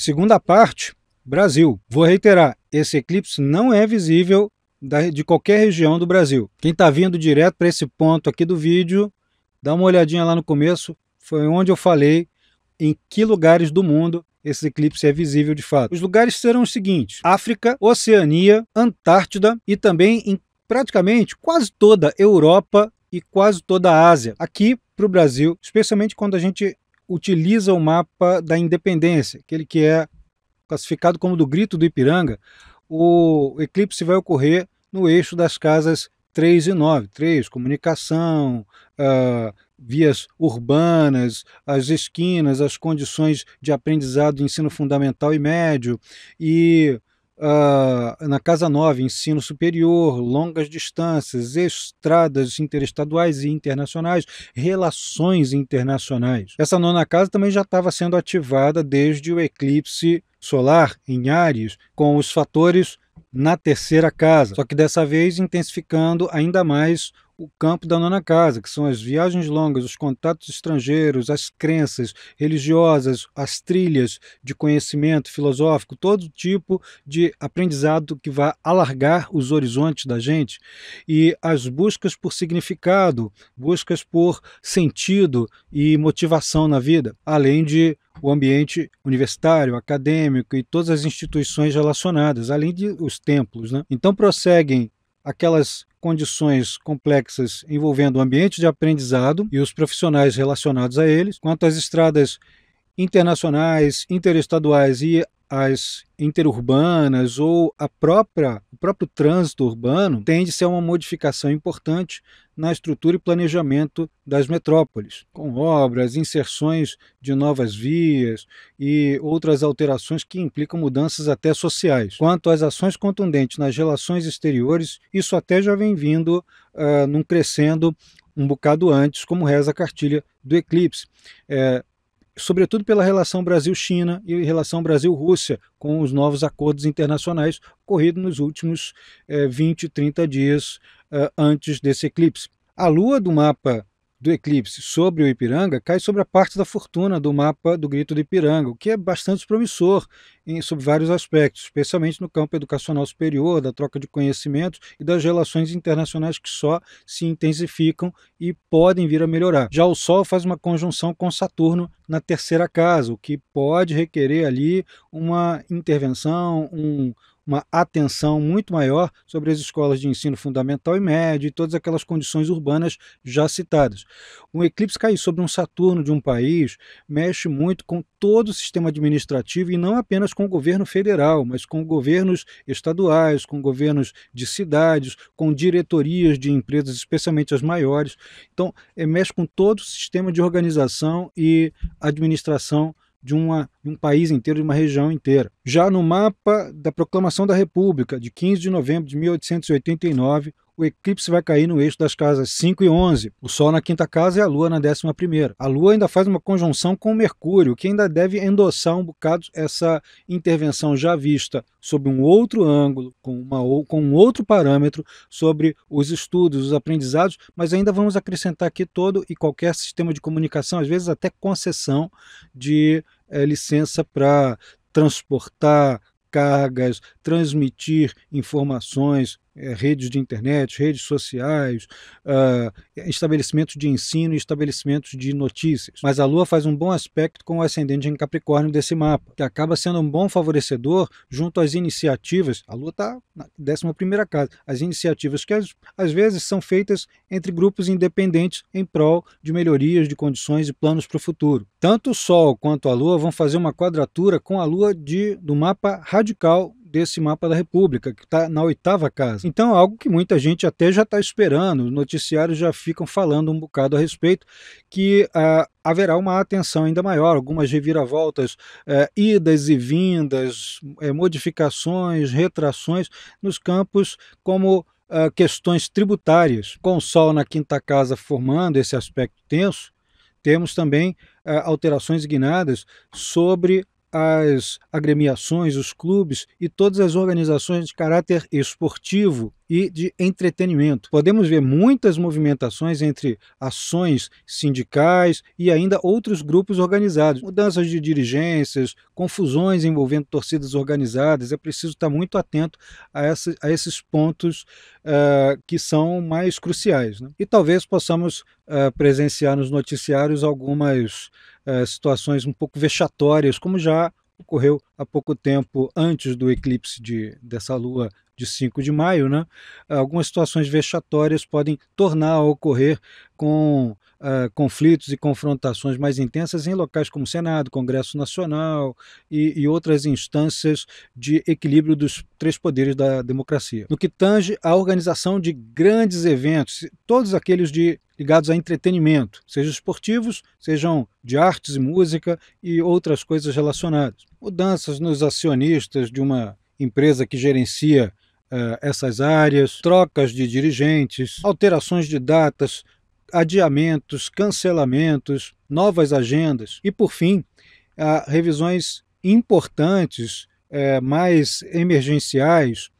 Segunda parte, Brasil. Vou reiterar, esse eclipse não é visível de qualquer região do Brasil. Quem está vindo direto para esse ponto aqui do vídeo, dá uma olhadinha lá no começo, foi onde eu falei em que lugares do mundo esse eclipse é visível de fato. Os lugares serão os seguintes: África, Oceania, Antártida e também em praticamente quase toda a Europa e quase toda a Ásia. Aqui para o Brasil, especialmente quando a gente utiliza o mapa da independência, aquele que é classificado como do Grito do Ipiranga, o eclipse vai ocorrer no eixo das casas 3 e 9. 3, comunicação, uh, vias urbanas, as esquinas, as condições de aprendizado do ensino fundamental e médio, e Uh, na Casa 9, ensino superior, longas distâncias, estradas interestaduais e internacionais, relações internacionais. Essa nona casa também já estava sendo ativada desde o eclipse solar em Ares, com os fatores na terceira casa, só que dessa vez intensificando ainda mais o campo da nona casa, que são as viagens longas, os contatos estrangeiros, as crenças religiosas, as trilhas de conhecimento filosófico, todo tipo de aprendizado que vai alargar os horizontes da gente e as buscas por significado, buscas por sentido e motivação na vida, além de o ambiente universitário, acadêmico e todas as instituições relacionadas, além de os templos. Né? Então prosseguem aquelas condições complexas envolvendo o ambiente de aprendizado e os profissionais relacionados a eles, quanto às estradas internacionais, interestaduais e as interurbanas ou a própria, o próprio trânsito urbano tende a ser uma modificação importante na estrutura e planejamento das metrópoles, com obras, inserções de novas vias e outras alterações que implicam mudanças até sociais. Quanto às ações contundentes nas relações exteriores, isso até já vem vindo uh, num crescendo um bocado antes, como reza a cartilha do Eclipse. É, sobretudo pela relação Brasil-China e relação Brasil-Rússia, com os novos acordos internacionais ocorridos nos últimos é, 20, 30 dias é, antes desse eclipse. A lua do mapa do eclipse sobre o Ipiranga cai sobre a parte da fortuna do mapa do Grito do Ipiranga, o que é bastante promissor em, sob vários aspectos, especialmente no campo educacional superior, da troca de conhecimentos e das relações internacionais que só se intensificam e podem vir a melhorar. Já o Sol faz uma conjunção com Saturno na terceira casa, o que pode requerer ali uma intervenção, um, uma atenção muito maior sobre as escolas de ensino fundamental e médio e todas aquelas condições urbanas já citadas. Um eclipse cair sobre um Saturno de um país mexe muito com todo o sistema administrativo e não apenas com o governo federal, mas com governos estaduais, com governos de cidades, com diretorias de empresas, especialmente as maiores. Então, é, mexe com todo o sistema de organização e administração de, uma, de um país inteiro, de uma região inteira. Já no mapa da Proclamação da República, de 15 de novembro de 1889, o eclipse vai cair no eixo das casas 5 e 11, o Sol na quinta casa e a Lua na décima primeira. A Lua ainda faz uma conjunção com Mercúrio, que ainda deve endossar um bocado essa intervenção já vista sob um outro ângulo, com, uma, com um outro parâmetro sobre os estudos, os aprendizados, mas ainda vamos acrescentar aqui todo e qualquer sistema de comunicação, às vezes até concessão de é, licença para transportar cargas, transmitir informações, eh, redes de internet, redes sociais, uh, estabelecimentos de ensino e estabelecimentos de notícias. Mas a Lua faz um bom aspecto com o ascendente em Capricórnio desse mapa, que acaba sendo um bom favorecedor junto às iniciativas. A Lua está na 11 primeira casa, as iniciativas que às, às vezes são feitas entre grupos independentes em prol de melhorias de condições e planos para o futuro. Tanto o Sol quanto a Lua vão fazer uma quadratura com a Lua de, do mapa radical desse mapa da República, que está na oitava casa. Então, é algo que muita gente até já está esperando, os noticiários já ficam falando um bocado a respeito, que ah, haverá uma atenção ainda maior, algumas reviravoltas, eh, idas e vindas, eh, modificações, retrações nos campos como ah, questões tributárias. Com o Sol na quinta casa formando esse aspecto tenso, temos também ah, alterações guinadas sobre as agremiações, os clubes e todas as organizações de caráter esportivo e de entretenimento. Podemos ver muitas movimentações entre ações sindicais e ainda outros grupos organizados, mudanças de dirigências, confusões envolvendo torcidas organizadas. É preciso estar muito atento a, essa, a esses pontos uh, que são mais cruciais. Né? E talvez possamos uh, presenciar nos noticiários algumas eh, situações um pouco vexatórias, como já ocorreu há pouco tempo antes do eclipse de, dessa lua de 5 de maio, né? algumas situações vexatórias podem tornar a ocorrer com uh, conflitos e confrontações mais intensas em locais como Senado, Congresso Nacional e, e, outras instâncias de equilíbrio dos três poderes da democracia. No que tange à organização de grandes eventos, todos aqueles de ligados a entretenimento, sejam esportivos, sejam de artes e música e outras coisas relacionadas. Mudanças nos acionistas de uma empresa que gerencia uh, essas áreas, trocas de dirigentes, alterações de datas, adiamentos, cancelamentos, novas agendas e, por fim, uh, revisões importantes, uh, mais emergenciais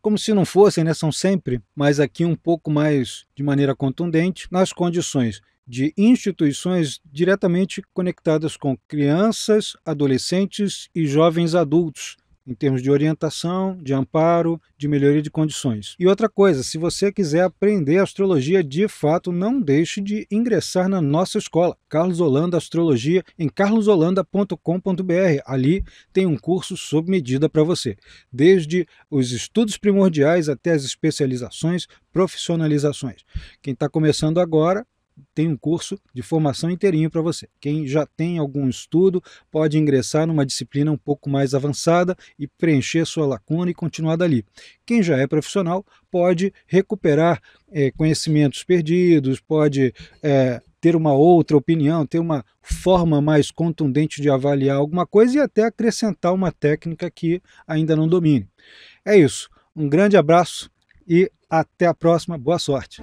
como se não fossem, né? São sempre, mas aqui um pouco mais de maneira contundente, nas condições de instituições diretamente conectadas com crianças, adolescentes e jovens adultos, em termos de orientação, de amparo, de melhoria de condições. E outra coisa, se você quiser aprender astrologia de fato, não deixe de ingressar na nossa escola, Carlos Holanda Astrologia, em carlosolanda.com.br. Ali tem um curso sob medida para você, desde os estudos primordiais até as especializações, profissionalizações. Quem está começando agora tem um curso de formação inteirinho para você. Quem já tem algum estudo pode ingressar numa disciplina um pouco mais avançada e preencher sua lacuna e continuar dali. Quem já é profissional pode recuperar é, conhecimentos perdidos, pode é, ter uma outra opinião, ter uma forma mais contundente de avaliar alguma coisa e até acrescentar uma técnica que ainda não domine. É isso. Um grande abraço e até a próxima. Boa sorte!